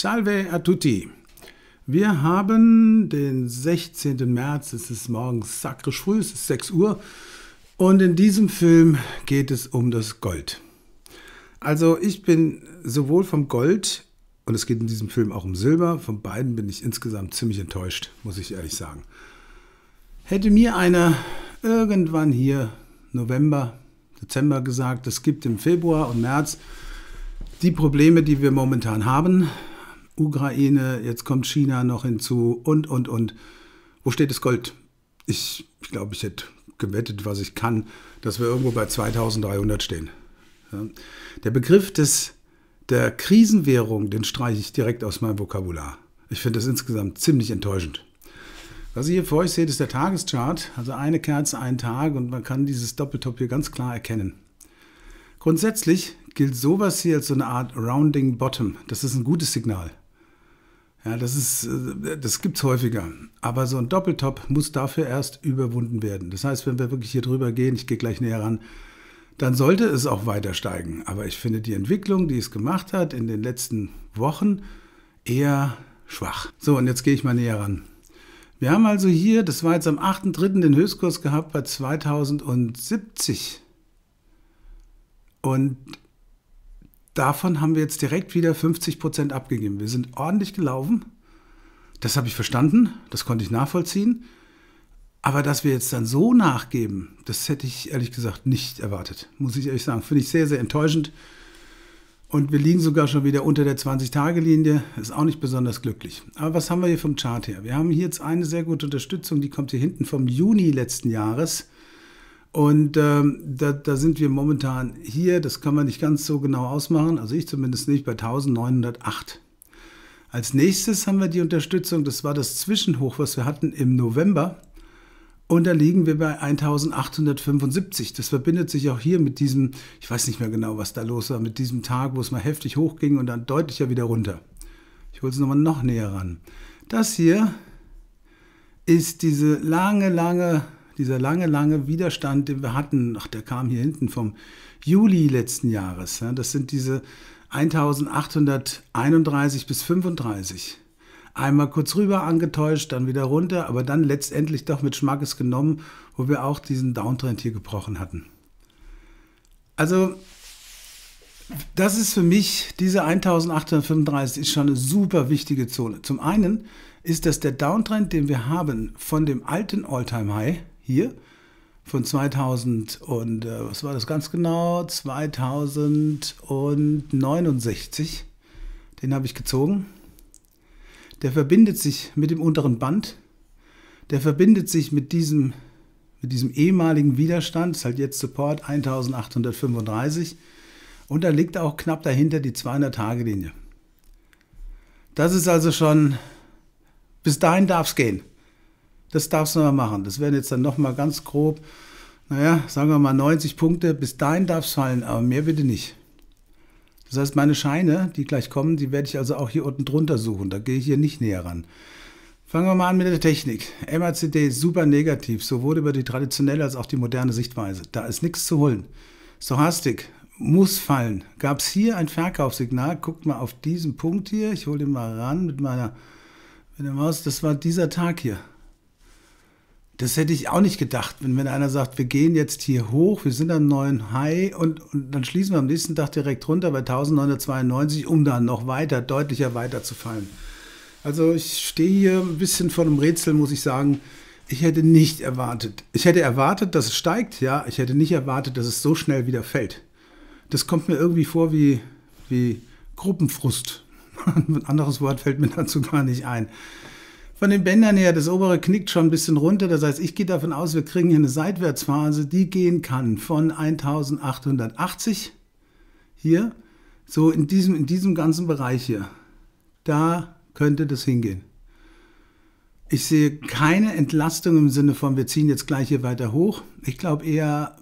Salve a tutti. Wir haben den 16. März, es ist morgens sakrisch früh, es ist 6 Uhr. Und in diesem Film geht es um das Gold. Also ich bin sowohl vom Gold, und es geht in diesem Film auch um Silber, von beiden bin ich insgesamt ziemlich enttäuscht, muss ich ehrlich sagen. Hätte mir einer irgendwann hier November, Dezember gesagt, es gibt im Februar und März die Probleme, die wir momentan haben, Ukraine, jetzt kommt China noch hinzu und, und, und. Wo steht das Gold? Ich, ich glaube, ich hätte gewettet, was ich kann, dass wir irgendwo bei 2300 stehen. Ja. Der Begriff des, der Krisenwährung, den streiche ich direkt aus meinem Vokabular. Ich finde das insgesamt ziemlich enttäuschend. Was ihr hier vor euch seht, ist der Tageschart, also eine Kerze, ein Tag und man kann dieses Doppeltop hier ganz klar erkennen. Grundsätzlich gilt sowas hier als so eine Art Rounding Bottom. Das ist ein gutes Signal. Ja, das ist, äh, das gibt's häufiger. Aber so ein Doppeltop muss dafür erst überwunden werden. Das heißt, wenn wir wirklich hier drüber gehen, ich gehe gleich näher ran, dann sollte es auch weiter steigen. Aber ich finde die Entwicklung, die es gemacht hat in den letzten Wochen, eher schwach. So, und jetzt gehe ich mal näher ran. Wir haben also hier, das war jetzt am 8.3. den Höchstkurs gehabt bei 2070. Und davon haben wir jetzt direkt wieder 50 Prozent abgegeben. Wir sind ordentlich gelaufen. Das habe ich verstanden, das konnte ich nachvollziehen. Aber dass wir jetzt dann so nachgeben, das hätte ich ehrlich gesagt nicht erwartet, muss ich ehrlich sagen. Finde ich sehr, sehr enttäuschend. Und wir liegen sogar schon wieder unter der 20-Tage-Linie. Ist auch nicht besonders glücklich. Aber was haben wir hier vom Chart her? Wir haben hier jetzt eine sehr gute Unterstützung, die kommt hier hinten vom Juni letzten Jahres. Und ähm, da, da, sind wir momentan hier, das kann man nicht ganz so genau ausmachen, also ich zumindest nicht, bei 1908. Als nächstes haben wir die Unterstützung, das war das Zwischenhoch, was wir hatten im November. Und da liegen wir bei 1875. Das verbindet sich auch hier mit diesem, ich weiß nicht mehr genau, was da los war, mit diesem Tag, wo es mal heftig hochging und dann deutlicher wieder runter. Ich hole es nochmal noch näher ran. Das hier ist diese lange, lange dieser lange, lange Widerstand, den wir hatten, ach, der kam hier hinten vom Juli letzten Jahres. Ja, das sind diese 1831 bis 35. Einmal kurz rüber angetäuscht, dann wieder runter, aber dann letztendlich doch mit Schmackes genommen, wo wir auch diesen Downtrend hier gebrochen hatten. Also, das ist für mich, diese 1835 ist schon eine super wichtige Zone. Zum einen ist das der Downtrend, den wir haben von dem alten Alltime high hier von 2000 und äh, was war das ganz genau? 2069. Den habe ich gezogen. Der verbindet sich mit dem unteren Band. Der verbindet sich mit diesem, mit diesem ehemaligen Widerstand, ist halt jetzt Support 1835. Und da liegt auch knapp dahinter die 200-Tage-Linie. Das ist also schon, bis dahin darf es gehen. Das darfst du mal machen. Das werden jetzt dann nochmal ganz grob, naja, sagen wir mal 90 Punkte. Bis dahin darf es fallen, aber mehr bitte nicht. Das heißt, meine Scheine, die gleich kommen, die werde ich also auch hier unten drunter suchen. Da gehe ich hier nicht näher ran. Fangen wir mal an mit der Technik. MACD super negativ, sowohl über die traditionelle als auch die moderne Sichtweise. Da ist nichts zu holen. Stochastik muss fallen. Gab es hier ein Verkaufssignal? Guckt mal auf diesen Punkt hier. Ich hole den mal ran mit meiner mit der Maus. Das war dieser Tag hier. Das hätte ich auch nicht gedacht, wenn, wenn einer sagt, wir gehen jetzt hier hoch, wir sind am neuen High und, und dann schließen wir am nächsten Tag direkt runter bei 1992, um dann noch weiter, deutlicher weiterzufallen. Also ich stehe hier ein bisschen vor einem Rätsel, muss ich sagen. Ich hätte nicht erwartet. Ich hätte erwartet, dass es steigt, ja. Ich hätte nicht erwartet, dass es so schnell wieder fällt. Das kommt mir irgendwie vor wie, wie Gruppenfrust. ein anderes Wort fällt mir dazu gar nicht ein von den Bändern her, das obere knickt schon ein bisschen runter. Das heißt, ich gehe davon aus, wir kriegen hier eine Seitwärtsphase, die gehen kann von 1880 hier, so in diesem, in diesem ganzen Bereich hier. Da könnte das hingehen. Ich sehe keine Entlastung im Sinne von, wir ziehen jetzt gleich hier weiter hoch. Ich glaube eher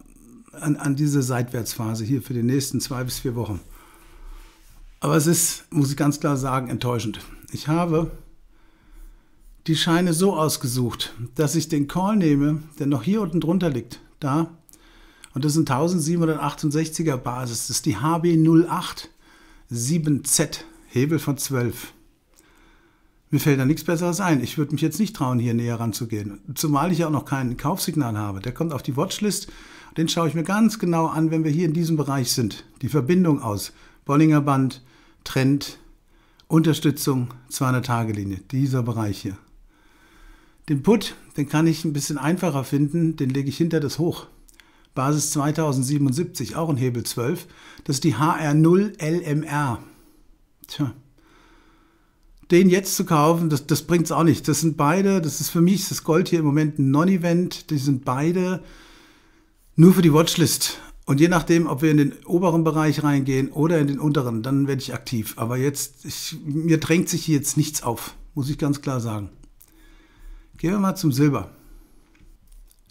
an, an diese Seitwärtsphase hier für die nächsten zwei bis vier Wochen. Aber es ist, muss ich ganz klar sagen, enttäuschend. Ich habe die Scheine so ausgesucht, dass ich den Call nehme, der noch hier unten drunter liegt, da. Und das ist ein 1768er Basis, das ist die hb 087 z Hebel von 12. Mir fällt da nichts Besseres ein. Ich würde mich jetzt nicht trauen, hier näher ranzugehen. Zumal ich ja auch noch kein Kaufsignal habe. Der kommt auf die Watchlist. Den schaue ich mir ganz genau an, wenn wir hier in diesem Bereich sind. Die Verbindung aus Bollinger Band, Trend, Unterstützung, 200-Tage-Linie. Dieser Bereich hier. Den Put, den kann ich ein bisschen einfacher finden, den lege ich hinter das Hoch. Basis 2077, auch ein Hebel 12. Das ist die HR0LMR. Tja. Den jetzt zu kaufen, das, das bringt es auch nicht. Das sind beide, das ist für mich ist das Gold hier im Moment ein Non-Event. Die sind beide nur für die Watchlist. Und je nachdem, ob wir in den oberen Bereich reingehen oder in den unteren, dann werde ich aktiv. Aber jetzt, ich, mir drängt sich hier jetzt nichts auf, muss ich ganz klar sagen. Gehen wir mal zum Silber.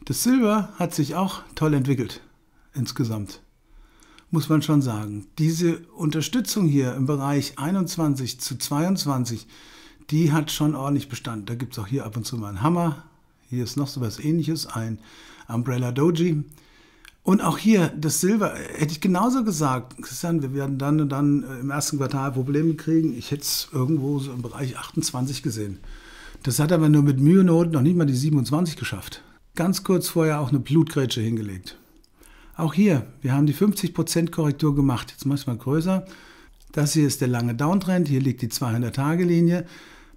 Das Silber hat sich auch toll entwickelt insgesamt, muss man schon sagen. Diese Unterstützung hier im Bereich 21 zu 22, die hat schon ordentlich Bestand. Da gibt es auch hier ab und zu mal einen Hammer. Hier ist noch so was ähnliches, ein Umbrella Doji. Und auch hier, das Silber, hätte ich genauso gesagt, Christian, wir werden dann und dann äh, im ersten Quartal Probleme kriegen. Ich hätte es irgendwo so im Bereich 28 gesehen. Das hat aber nur mit Mühe und Not noch nicht mal die 27 geschafft. Ganz kurz vorher auch eine Blutgrätsche hingelegt. Auch hier, wir haben die 50% Korrektur gemacht. Jetzt mache ich mal größer. Das hier ist der lange Downtrend, hier liegt die 200-Tage-Linie.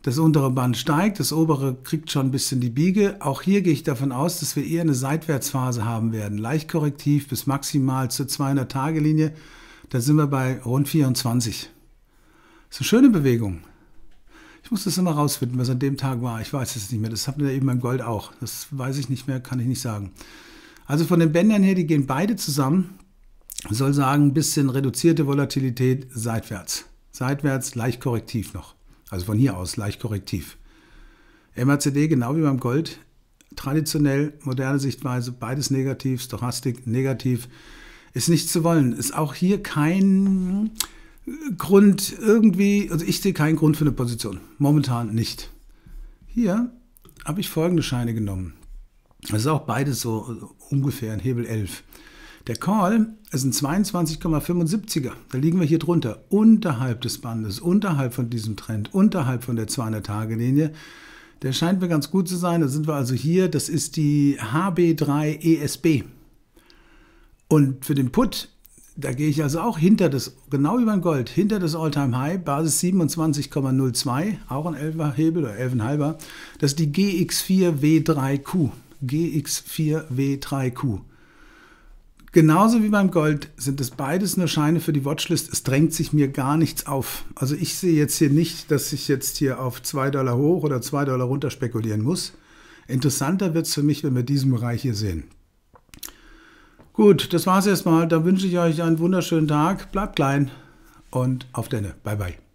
Das untere Band steigt, das obere kriegt schon ein bisschen die Biege. Auch hier gehe ich davon aus, dass wir eher eine Seitwärtsphase haben werden. Leicht korrektiv bis maximal zur 200-Tage-Linie. Da sind wir bei rund 24. Das ist eine schöne Bewegung. Ich muss das immer rausfinden, was an dem Tag war. Ich weiß es nicht mehr. Das hatten wir eben beim Gold auch. Das weiß ich nicht mehr, kann ich nicht sagen. Also von den Bändern her, die gehen beide zusammen. soll sagen, ein bisschen reduzierte Volatilität seitwärts. Seitwärts leicht korrektiv noch. Also von hier aus leicht korrektiv. MACD genau wie beim Gold. Traditionell, moderne Sichtweise, beides negativ, Stochastik negativ. Ist nicht zu wollen. Ist auch hier kein Grund irgendwie, also ich sehe keinen Grund für eine Position. Momentan nicht. Hier habe ich folgende Scheine genommen. Das ist auch beides so also ungefähr ein Hebel 11. Der Call ist ein 22,75er. Da liegen wir hier drunter, unterhalb des Bandes, unterhalb von diesem Trend, unterhalb von der 200-Tage-Linie. Der scheint mir ganz gut zu sein. Da sind wir also hier. Das ist die HB3 ESB. Und für den Put da gehe ich also auch hinter das, genau über ein Gold, hinter das All-Time-High, Basis 27,02, auch ein 11er Hebel oder 11,5er. Das ist die GX4W3Q. GX4W3Q. Genauso wie beim Gold sind es beides nur Scheine für die Watchlist. Es drängt sich mir gar nichts auf. Also ich sehe jetzt hier nicht, dass ich jetzt hier auf 2 Dollar hoch oder 2 Dollar runter spekulieren muss. Interessanter wird es für mich, wenn wir diesen Bereich hier sehen. Gut, das war's erstmal. Dann wünsche ich euch einen wunderschönen Tag. Bleibt klein und auf Denne. Bye, bye.